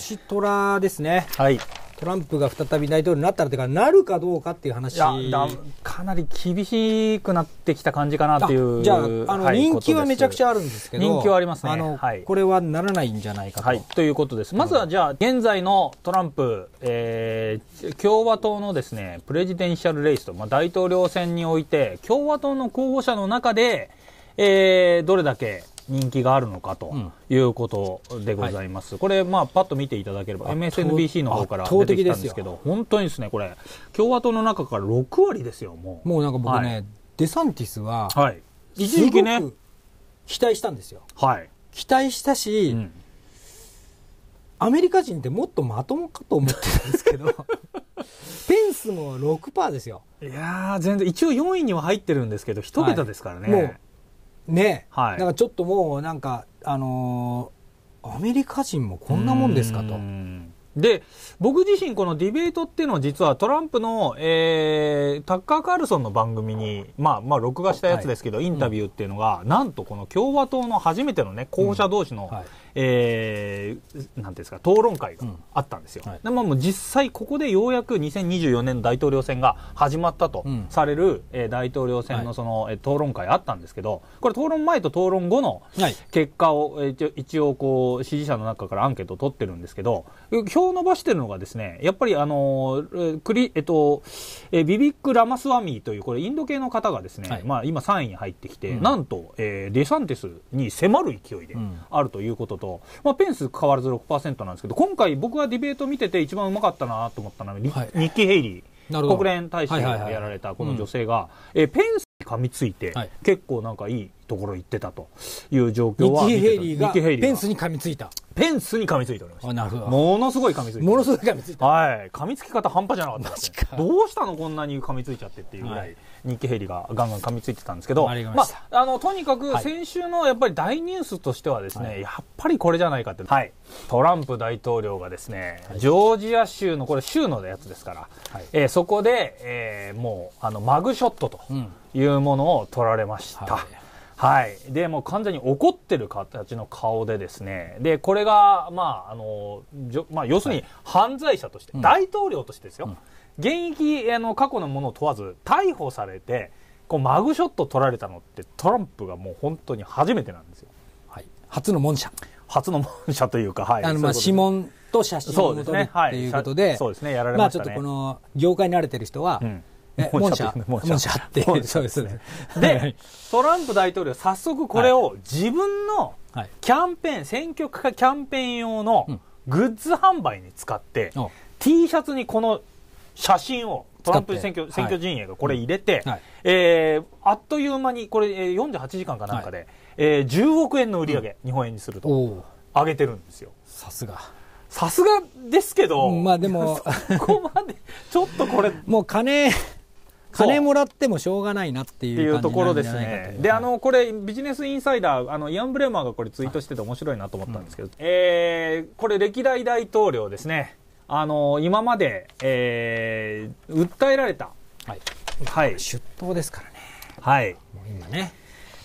しトラですね。はい。トランプが再び大統領になったらというか、なるかどうかっていう話かなり厳しくなってきた感じかなっていう、じゃあ、あの、はい、人気はめちゃくちゃあるんですけど、人気はありますね、あの、はい、これはならないんじゃないかと。はい、ということです、まずはじゃあ、現在のトランプ、えー、共和党のですねプレジデンシャルレースと、まあ、大統領選において、共和党の候補者の中で、えー、どれだけ人気があるのかということでございます、うんはい、これ、まあ、パッと見ていただければ MSNBC の方から出てきたんですけど本当にですねこれ共和党の中から6割ですよもうもうなんか僕ね、はい、デサンティスは、はい、一時期ね期待したんですよ、はい、期待したし、うん、アメリカ人ってもっとまともかと思ってたんですけど ペンスも6%ですよいや全然一応4位には入ってるんですけど一桁ですからね、ね、はい、なんかちょっともうなんかあのー、アメリカ人もこんなもんですかと。で、僕自身このディベートっていうのは実はトランプの、えー、タッカー・カールソンの番組に、まあまあ録画したやつですけど、はい、インタビューっていうのが、うん、なんとこの共和党の初めてのね、候補者同士の、うんはい、えー、なんですか、討論会があったんですよ。うんはい、でまあもう実際ここでようやく2024年の大統領選が始まったとされる、え、うん、大統領選のその、はい、討論会あったんですけど、これ討論前と討論後の結果を、はい、一応こう支持者の中からアンケートを取ってるんですけど、を伸ばしてるのがですね、やっぱりあの、クリ、えっと、えビビック・ラマスワミーという、これインド系の方がですね、はい、まあ今3位に入ってきて、うん、なんと、えー、デサンティスに迫る勢いであるということと、うん、まあペンス変わらず6%なんですけど、今回僕がディベート見てて一番うまかったなと思ったのは、ニッキー・ヘイリー、国連大使がやられたこの女性が、えペンスに噛みついて、はい、結構なんかいいところ行ってたという状況はニッキー・ヘイリーがペンスに噛みついた。ペンスに噛みついておりました。なるほど。ものすごい噛みついて。ものすごい噛みついて。はい。噛みつき方半端じゃなかったですね、どうしたのこんなに噛みついちゃってっていうぐらい、日経ヘリがガンガン噛みついてたんですけど、まあ、あの、とにかく先週のやっぱり大ニュースとしてはですね、はい、やっぱりこれじゃないかって、はい。トランプ大統領がですね、ジョージア州の、これ州のやつですから、はい、えー、そこで、えー、もう、あの、マグショットというものを取られました。うんはいはい。で、もう完全に怒ってる形の顔でですね、で、これが、まあ、あの、まあ、要するに犯罪者として、はい、大統領としてですよ、うん、現役、あの、過去のものを問わず、逮捕されて、こう、マグショット取られたのって、トランプがもう本当に初めてなんですよ。はい。初の門者。初の門者というか、はい。あの、まあ、指紋と写真を撮る、ということで、そうですね、やられましたね。まあ、ちょっとこの、業界に慣れてる人は、うん門車、門車って、そうですね。で、トランプ大統領、早速これを自分のキャンペーン、選挙かキャンペーン用のグッズ販売に使って、T シャツにこの写真を、トランプ選挙選挙陣営がこれ入れて、はえあっという間に、これ48時間かなんかで、はえー、10億円の売り上げ、日本円にすると、上げてるんですよ。さすが。さすがですけど、まあでも、そこまで、ちょっとこれ、もう金、金もらってもしょうがないなっていうところですね。で、あの、これ、ビジネスインサイダー、あの、イアン・ブレーマーがこれツイートしてて面白いなと思ったんですけど、うん、えー、これ歴代大統領ですね。あの、今まで、えー、訴えられた。はい。はい。出頭ですからね。はい。もう今ね。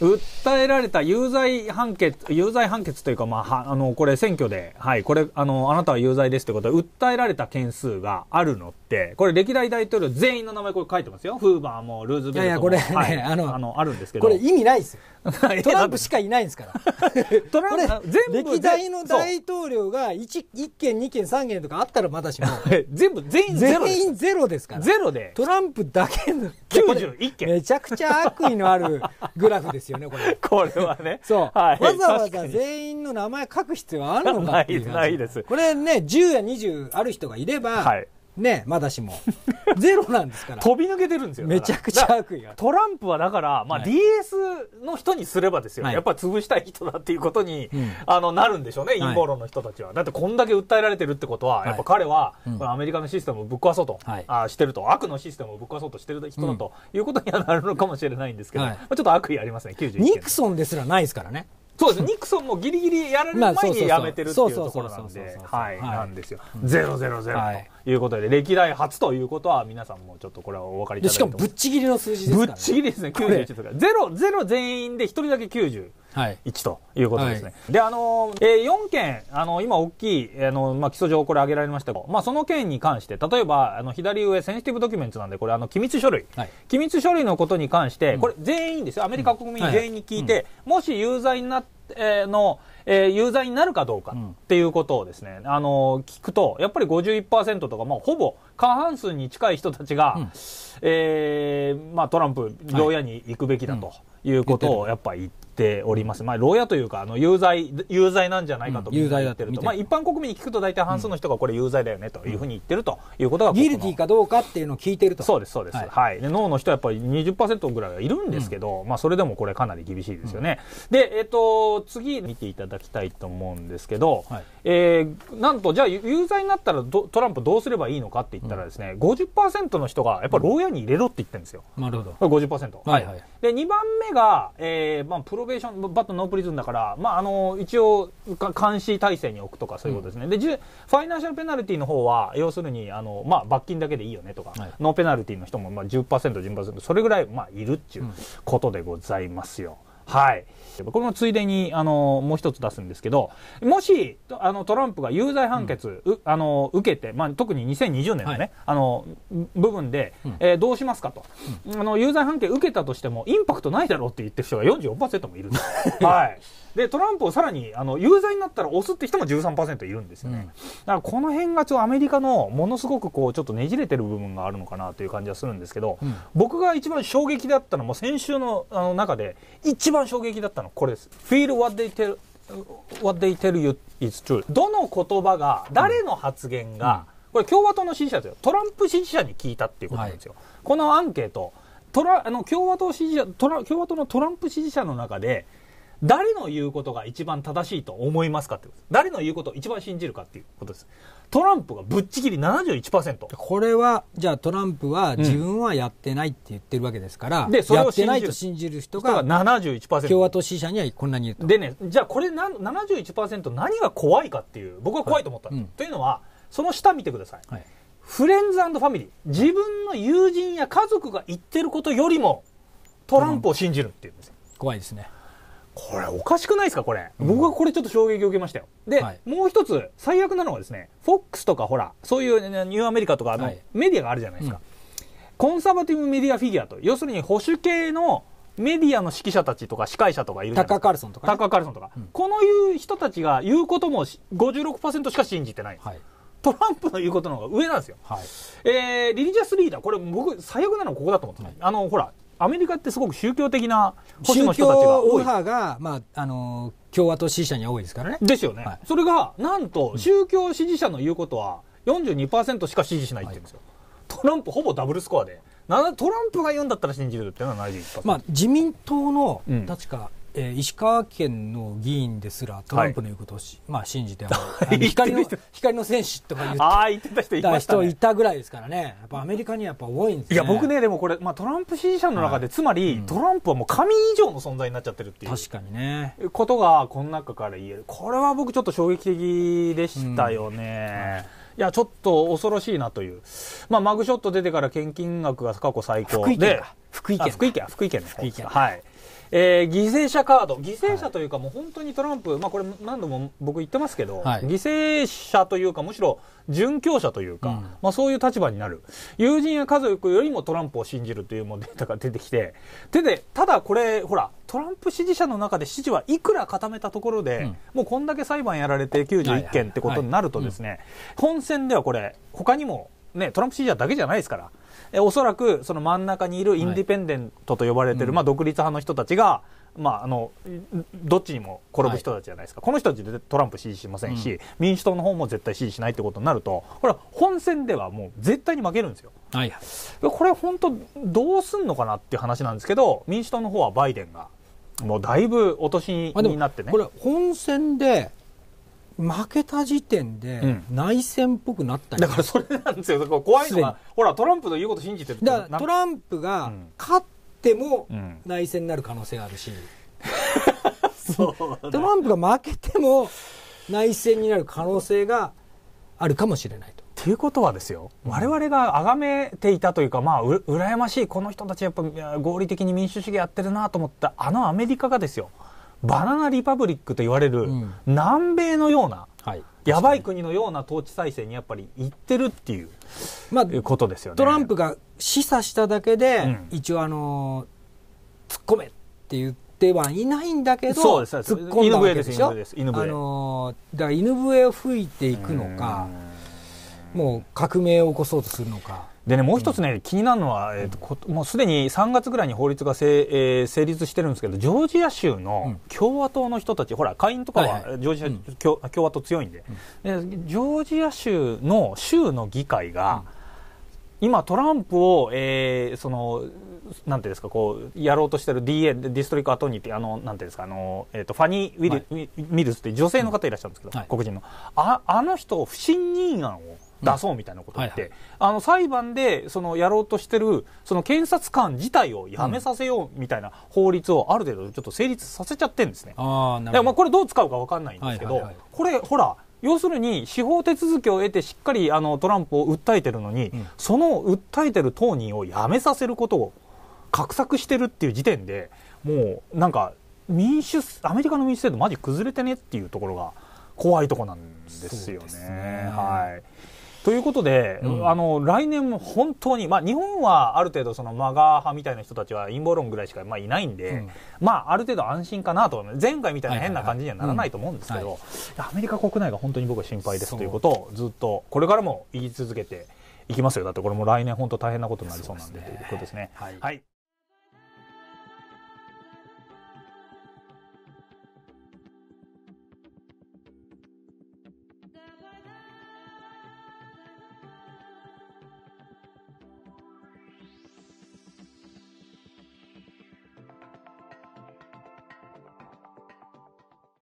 訴えられた有罪判決、有罪判決というか、まあ、あの、これ選挙で、はい、これ、あの、あなたは有罪ですってことで、訴えられた件数があるのって、これ歴代大統領全員の名前これ書いてますよ。フーバーもルーズベルトも。いやいや、これ、はい、あの、あの、あるんですけど。これ意味ないですよ。トランプしかいないんですから。トランプ、全部。歴代の大統領が 1, 1件、2件、3件とかあったらまだしも。全部、全員ゼロ。全員ゼロですから。ゼロで。トランプだけの。91件。めちゃくちゃ悪意のあるグラフです。ですよね、これ。これはね。そう、はい、わざわざ全員の名前書く必要あるのかっていう。ないです。これね、10や20ある人がいれば、はい、ねまだしも ゼロなんですから飛び抜けてるんですよめちゃくちゃ悪意がトランプはだから、まあ、DS の人にすればですよ、はい、やっぱ潰したい人だっていうことに、はい、あのなるんでしょうね、陰謀論の人たちはだってこんだけ訴えられてるってことは、やっぱ彼は、うん、アメリカのシステムをぶっ壊そうと、あしてると悪のシステムをぶっ壊そうとしてる人だと、いうことにはなるのかもしれないんですけど、まあ、ちょっと悪意ありますねニクソンですらないですからねそうですニクソンもギリギリやられる前にやめてるっていうところなんで、はい、なんですよ。ゼロゼロゼロということで、歴代初ということは皆さんもちょっとこれはお分かりいただいしかもぶっちぎりの数字ですかね。ぶっちぎりですね、91とか。ゼロ、ゼロ全員で1人だけ90。1ということですね。はいはい、で、あの、えー、4件、あの、今大きい、あの、まあ、起訴状、これ挙げられましたが、まあ、その件に関して、例えば、あの、左上、センシティブドキュメンツなんで、これ、あの、機密書類、はい、機密書類のことに関して、これ、全員ですよ、アメリカ国民全員に聞いて、もし有罪になって、えー、の、えー、有罪になるかどうかっていうことをですね、うん、あの聞くと、やっぱり51%とか、まあ、ほぼ過半数に近い人たちが、うん、えー、まあ、トランプ、牢屋に行くべきだということをやっぱ言って。はいうんております、まあ、牢屋というかあの有罪有罪なんじゃないかと、うん、有罪だってると、まあ、一般国民に聞くと大体半数の人がこれ有罪だよねというふうに言ってるということがギルティかどうかっていうのを聞いてるとそうですそうです、はい、はい、で脳の人はやっぱり20%ぐらいはいるんですけど、うん、まあ、それでもこれかなり厳しいですよね、うん、で、えっと次見ていただきたいと思うんですけど、はい、えー、なんとじゃあ有罪になったらトランプどうすればいいのかって言ったらですね、うん、50%の人がやっぱ牢屋に入れろって言ってるんですよ、なるほど50%、はいはい、で2番目が、えーまあ、プロベーションバットノープリズンだから、まあ、あの一応監視体制に置くとかそういうことですね、うん、でファイナンシャルペナルティの方は要するにあの、まあ、罰金だけでいいよねとか、はい、ノーペナルティの人もまあ 10%10% それぐらいまあいるっていうことでございますよ、はい。これもついでに、あの、もう一つ出すんですけど、もし、あの、トランプが有罪判決、うん、あの、受けて、まあ、特に2020年のね、はい、あの、部分で、うん、えー、どうしますかと、うん、あの、有罪判決受けたとしても、インパクトないだろうって言ってる人が4 5もいる。はい。でトランプをさらにあの有罪になったら押すって人も13%いるんですよね、うん、だからこの辺がちょアメリカのものすごくこうちょっとねじれてる部分があるのかなという感じはするんですけど、うん、僕が一番衝撃だったのも先週のあの中で一番衝撃だったのこれです。Feel what they tell, what they tell you is true どの言葉が誰の発言が、うん、これ共和党の支持者ですよトランプ支持者に聞いたっていうことなんですよ、はい、このアンケートトラあの共和党支持者トラ共和党のトランプ支持者の中で誰の言うことが一番正しいと思いますかってこと誰の言うことを一番信じるかっていうことですトランプがぶっちぎり71%これはじゃあトランプは自分はやってないって言ってるわけですから、うん、でそれをやってないと信じる人が71%共和党支持者にはこんなにいるとでねじゃあこれ71%何が怖いかっていう僕は怖いと思ったんはいうん、というのはその下見てください、はい、フレンズファミリー自分の友人や家族が言ってることよりもトランプを信じるっていうんです怖いですねこれおかしくないですかこれ、僕はこれちょっと衝撃を受けましたよで、はい、もう一つ最悪なのはですね FOX とかほらそういうニューアメリカとかのメディアがあるじゃないですか、はいうん、コンサバティブメディアフィギュアと要するに保守系のメディアの指揮者たちとか司会者とかいるいタッカー・カールソンとか、ね、タッカー・カールソンとか、うん、このいう人たちが言うことも56%しか信じてない、はい、トランプの言うことの方が上なんですよ、はい、えー、リリジャスリーダーこれ僕最悪なのここだと思って、はい、あのほらアメリカってすごく宗教的な保守の人たちが多い。派が、まあ、あの共和党支持者に多いですからね。ですよね。はい、それが、なんと、宗教支持者の言うことは42%しか支持しないって言うんですよ。はい、トランプほぼダブルスコアで。トランプが言うんだったら信じるっていうのはないですまあ、自民党の、確か、えー、石川県の議員ですらトランプの言うことを、はい、まあ、信じて 光の光の戦士とか言ってあ言ってた人いた、ね、人いたぐらいですからねやっぱアメリカにやっぱ多いんです、ね、いや僕ねでもこれ、まあ、トランプ支持者の中で、はい、つまり、うん、トランプはもう神以上の存在になっちゃってるっていう確かにねことがこの中から言えるこれは僕ちょっと衝撃的でしたよね、うんいや、ちょっと恐ろしいなという。まあ、マグショット出てから献金額が過去最高で。福井県。福井県。福井県。福井県福井県。はい。えー、犠牲者カード、犠牲者というか、もう本当にトランプ、まあ、これ、何度も僕言ってますけど、はい、犠牲者というか、むしろ殉教者というか、うん、まあ、そういう立場になる、友人や家族よりもトランプを信じるというもデータが出てきて、ででただこれ、ほら、トランプ支持者の中で支持はいくら固めたところで、うん、もうこんだけ裁判やられて91件ってことになると、ですね、本選ではこれ、他にも、ね、トランプ支持者だけじゃないですから。えおそらくその真ん中にいるインディペンデントと呼ばれてる、はい、まあ、独立派の人たちが、まあ、あのどっちにも転ぶ人たちじゃないですか、はい、この人たちでトランプ支持しませんし、うん、民主党の方も絶対支持しないってことになると、これは本選ではもう絶対に負けるんですよ。はい、これ、本当、どうすんのかなっていう話なんですけど、民主党の方はバイデンが、もうだいぶ落としになってね。これ本選で負けた時点で内戦っぽくなったり、うん、だからそれなんですよ怖いのはほらトランプの言うこと信じてるだからトランプが勝っても内戦になる可能性があるし、トランプが負けても内戦になる可能性があるかもしれないと。ということはですよ、我々が崇めていたというか、まあ、う、羨ましい、この人たちやっぱ合理的に民主主義やってるなと思った、あのアメリカがですよ、バナナリパブリックと言われる、南米のような、はい、やばい国のような統治再生にやっぱりいってるっていう、まあ、ことですよね。トランプが示唆しただけで、うん、一応あの突っ込めって言ってはいないんだけど、そうです突っ込んだわけですょ。犬笛あのー、だから犬笛を吹いていくのか、もう革命を起こそうとするのか。でね、もう一つね、気になるのは、えっと、もうすでに3月ぐらいに法律がせ、えー、成立してるんですけど、ジョージア州の共和党の人たち、うん、ほら、下院とかはジョージア、はいはい共、共和党強いんで、うん、でジョージア州の州の議会が、うん、今、トランプを、えー、その、なんていうんですか、こう、やろうとしてる DA、ディストリクアトニーって、あの、なんていうんですか、あの、えっ、ー、と、ファニー・ウィル、はい、ミルズって女性の方いらっしゃるんですけど、黒人の。あ、あの人、不信任案を。出そうみたいなこと言って、うんはいはい、あの裁判でそのやろうとしてるその検察官自体をやめさせようみたいな法律をある程度ちょっと成立させちゃってるんですね。うん、あなるほどまあこれどう使うか分かんないんですけど、はいはいはい、これほら要するに司法手続きを得てしっかりあのトランプを訴えてるのに、うん、その訴えてる当人をやめさせることを画策してるっていう時点でもうなんか民主アメリカの民主制度マジ崩れてねっていうところが怖いとこなんですよね。ねはいということで、うん、あの来年も本当に、まあ、日本はある程度そのマガ派みたいな人たちは陰謀論ぐらいしか、まあ、いないんで、うん、まあ、ある程度安心かなと前回みたいな変な感じにはならないと思うんですけど、アメリカ国内が本当に僕は心配ですということをずっとこれからも言い続けていきますよだってこれも来年本当大変なことになりそうなんでということですね。はい、はい